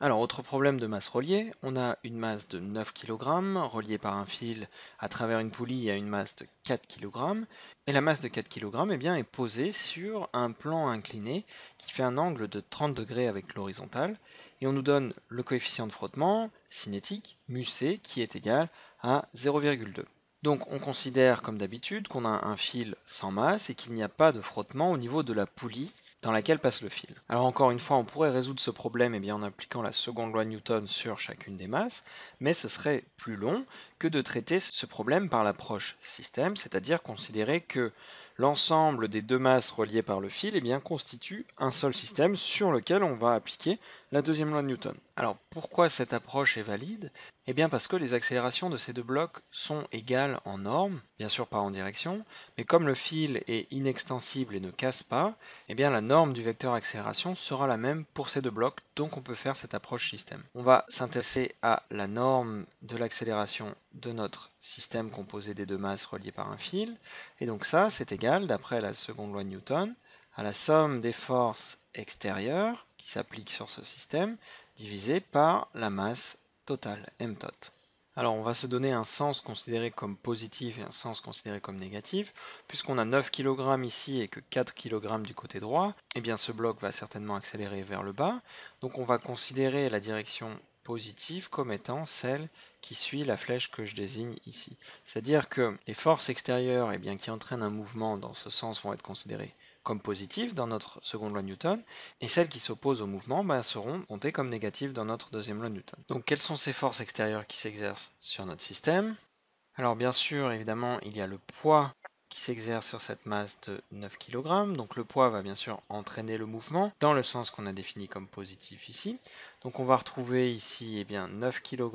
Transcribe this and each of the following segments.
Alors, autre problème de masse reliée, on a une masse de 9 kg reliée par un fil à travers une poulie à une masse de 4 kg, et la masse de 4 kg eh bien, est posée sur un plan incliné qui fait un angle de 30 degrés avec l'horizontale, et on nous donne le coefficient de frottement cinétique, μc, qui est égal à 0,2. Donc on considère comme d'habitude qu'on a un fil sans masse et qu'il n'y a pas de frottement au niveau de la poulie dans laquelle passe le fil. Alors encore une fois, on pourrait résoudre ce problème et eh bien, en appliquant la seconde loi Newton sur chacune des masses, mais ce serait plus long que de traiter ce problème par l'approche système, c'est-à-dire considérer que l'ensemble des deux masses reliées par le fil eh bien, constitue un seul système sur lequel on va appliquer la deuxième loi de Newton. Alors pourquoi cette approche est valide Eh bien parce que les accélérations de ces deux blocs sont égales en normes, bien sûr pas en direction, mais comme le fil est inextensible et ne casse pas, eh bien la norme du vecteur accélération sera la même pour ces deux blocs, donc on peut faire cette approche système. On va s'intéresser à la norme de l'accélération de notre système composé des deux masses reliées par un fil. Et donc ça, c'est égal, d'après la seconde loi de Newton, à la somme des forces extérieures qui s'appliquent sur ce système, divisé par la masse totale, mtot. Alors on va se donner un sens considéré comme positif et un sens considéré comme négatif. Puisqu'on a 9 kg ici et que 4 kg du côté droit, et eh bien ce bloc va certainement accélérer vers le bas. Donc on va considérer la direction positive comme étant celle qui suit la flèche que je désigne ici. C'est-à-dire que les forces extérieures eh bien, qui entraînent un mouvement dans ce sens vont être considérées comme positives dans notre seconde loi Newton, et celles qui s'opposent au mouvement ben, seront comptées comme négatives dans notre deuxième loi Newton. Donc quelles sont ces forces extérieures qui s'exercent sur notre système Alors bien sûr, évidemment, il y a le poids qui s'exerce sur cette masse de 9 kg. Donc le poids va bien sûr entraîner le mouvement dans le sens qu'on a défini comme positif ici. Donc on va retrouver ici eh bien, 9 kg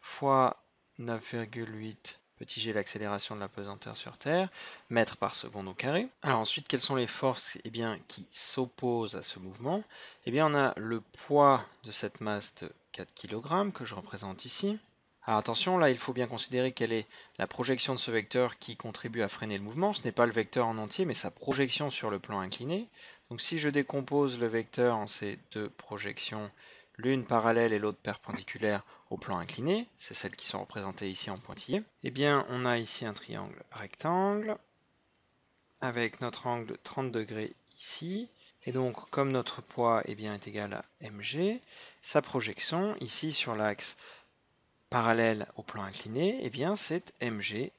fois 9,8 petit g l'accélération de la pesanteur sur Terre, mètre par seconde au carré. Alors ensuite, quelles sont les forces eh bien, qui s'opposent à ce mouvement Eh bien, on a le poids de cette masse de 4 kg que je représente ici. Alors attention, là il faut bien considérer quelle est la projection de ce vecteur qui contribue à freiner le mouvement. Ce n'est pas le vecteur en entier, mais sa projection sur le plan incliné. Donc si je décompose le vecteur en ces deux projections, l'une parallèle et l'autre perpendiculaire au plan incliné, c'est celles qui sont représentées ici en pointillé, et eh bien on a ici un triangle rectangle avec notre angle 30 degrés ici, et donc comme notre poids est eh bien, est égal à mg, sa projection ici sur l'axe parallèle au plan incliné, et eh bien c'est mg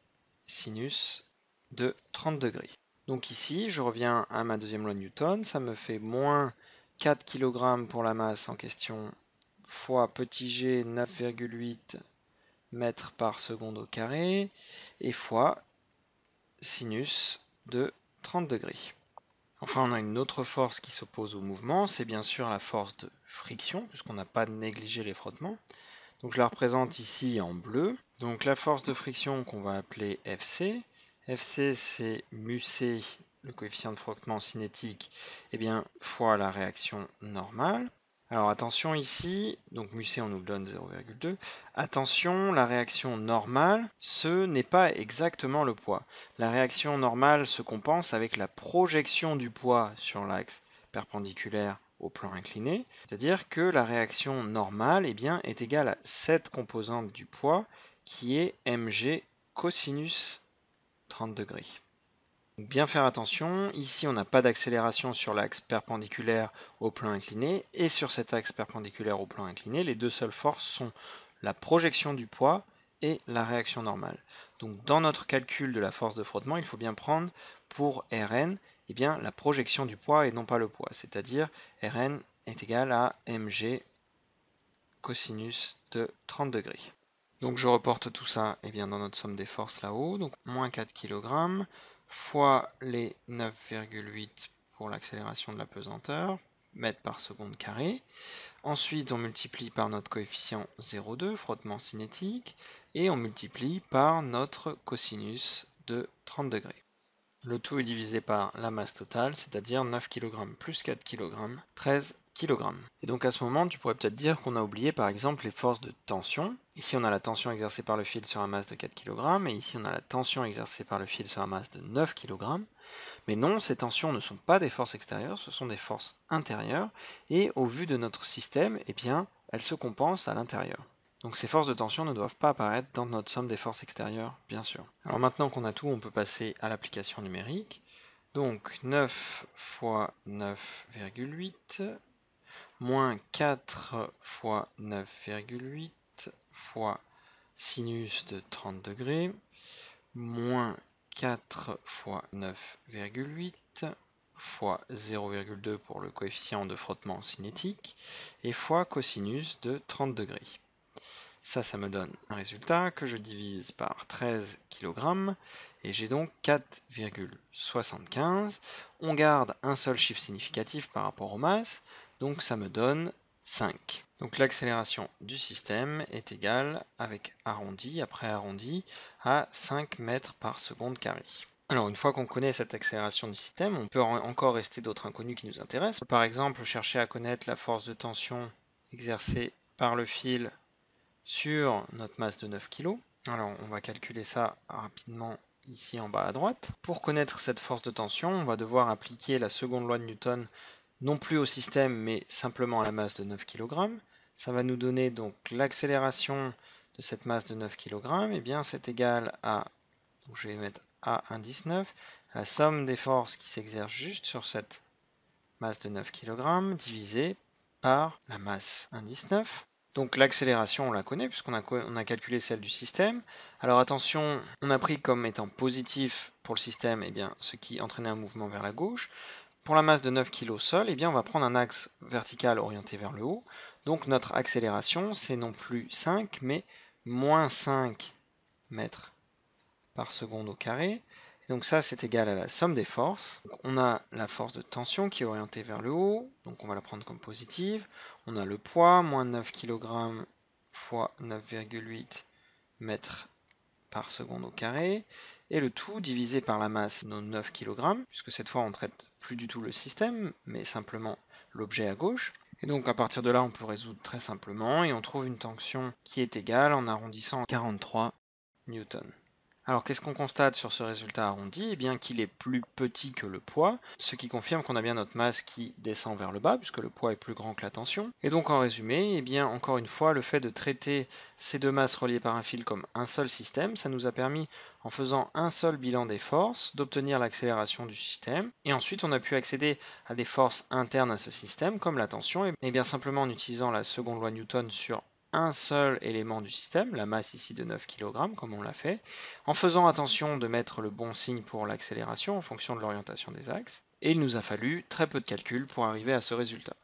sinus de 30 degrés. Donc ici, je reviens à ma deuxième loi de Newton, ça me fait moins 4 kg pour la masse en question fois petit g 9,8 mètres par seconde au carré et fois sinus de 30 degrés. Enfin, on a une autre force qui s'oppose au mouvement, c'est bien sûr la force de friction, puisqu'on n'a pas négligé les frottements. Donc je la représente ici en bleu. Donc la force de friction qu'on va appeler FC. FC, c'est c le coefficient de frottement cinétique, eh bien, fois la réaction normale. Alors attention ici, donc mu on nous le donne 0,2. Attention, la réaction normale, ce n'est pas exactement le poids. La réaction normale se compense avec la projection du poids sur l'axe perpendiculaire au plan incliné, c'est-à-dire que la réaction normale eh bien, est égale à cette composante du poids qui est mg cosinus 30 degrés bien faire attention, ici on n'a pas d'accélération sur l'axe perpendiculaire au plan incliné, et sur cet axe perpendiculaire au plan incliné, les deux seules forces sont la projection du poids et la réaction normale. Donc dans notre calcul de la force de frottement, il faut bien prendre pour Rn eh bien, la projection du poids et non pas le poids, c'est-à-dire Rn est égal à mg cosinus de 30 degrés. Donc je reporte tout ça eh bien, dans notre somme des forces là-haut, donc moins 4 kg, fois les 9,8 pour l'accélération de la pesanteur, mètres par seconde carré. Ensuite, on multiplie par notre coefficient 0,2, frottement cinétique, et on multiplie par notre cosinus de 30 degrés. Le tout est divisé par la masse totale, c'est-à-dire 9 kg plus 4 kg, 13 et donc à ce moment, tu pourrais peut-être dire qu'on a oublié par exemple les forces de tension. Ici, on a la tension exercée par le fil sur un masse de 4 kg, et ici, on a la tension exercée par le fil sur un masse de 9 kg. Mais non, ces tensions ne sont pas des forces extérieures, ce sont des forces intérieures, et au vu de notre système, eh bien, elles se compensent à l'intérieur. Donc ces forces de tension ne doivent pas apparaître dans notre somme des forces extérieures, bien sûr. Alors maintenant qu'on a tout, on peut passer à l'application numérique. Donc 9 fois 9,8 moins 4 fois 9,8 fois sinus de 30 degrés, moins 4 fois 9,8 fois 0,2 pour le coefficient de frottement cinétique et fois cosinus de 30 degrés. Ça, ça me donne un résultat que je divise par 13 kg et j'ai donc 4,75. On garde un seul chiffre significatif par rapport aux masses, donc ça me donne 5. Donc l'accélération du système est égale, avec arrondi, après arrondi, à 5 mètres par seconde carré. Alors une fois qu'on connaît cette accélération du système, on peut encore rester d'autres inconnus qui nous intéressent. Par exemple, chercher à connaître la force de tension exercée par le fil sur notre masse de 9 kg. Alors on va calculer ça rapidement ici en bas à droite. Pour connaître cette force de tension, on va devoir appliquer la seconde loi de Newton non plus au système, mais simplement à la masse de 9 kg. Ça va nous donner donc l'accélération de cette masse de 9 kg, et bien c'est égal à, je vais mettre A1,19, la somme des forces qui s'exercent juste sur cette masse de 9 kg divisée par la masse 1,19. Donc l'accélération, on la connaît puisqu'on a, on a calculé celle du système. Alors attention, on a pris comme étant positif pour le système eh bien, ce qui entraînait un mouvement vers la gauche. Pour la masse de 9 kg sol, eh bien on va prendre un axe vertical orienté vers le haut. Donc notre accélération, c'est non plus 5, mais moins 5 mètres par seconde au carré. donc ça, c'est égal à la somme des forces. on a la force de tension qui est orientée vers le haut, donc on va la prendre comme positive. On a le poids, moins 9 kg fois 9,8 mètres par seconde au carré, et le tout divisé par la masse, nos 9 kg, puisque cette fois on traite plus du tout le système, mais simplement l'objet à gauche. Et donc à partir de là, on peut résoudre très simplement, et on trouve une tension qui est égale en arrondissant 43 newtons. Alors qu'est-ce qu'on constate sur ce résultat arrondi Eh bien qu'il est plus petit que le poids, ce qui confirme qu'on a bien notre masse qui descend vers le bas, puisque le poids est plus grand que la tension. Et donc en résumé, eh bien encore une fois, le fait de traiter ces deux masses reliées par un fil comme un seul système, ça nous a permis, en faisant un seul bilan des forces, d'obtenir l'accélération du système. Et ensuite, on a pu accéder à des forces internes à ce système, comme la tension, et eh bien simplement en utilisant la seconde loi Newton sur un seul élément du système, la masse ici de 9 kg comme on l'a fait, en faisant attention de mettre le bon signe pour l'accélération en fonction de l'orientation des axes, et il nous a fallu très peu de calculs pour arriver à ce résultat.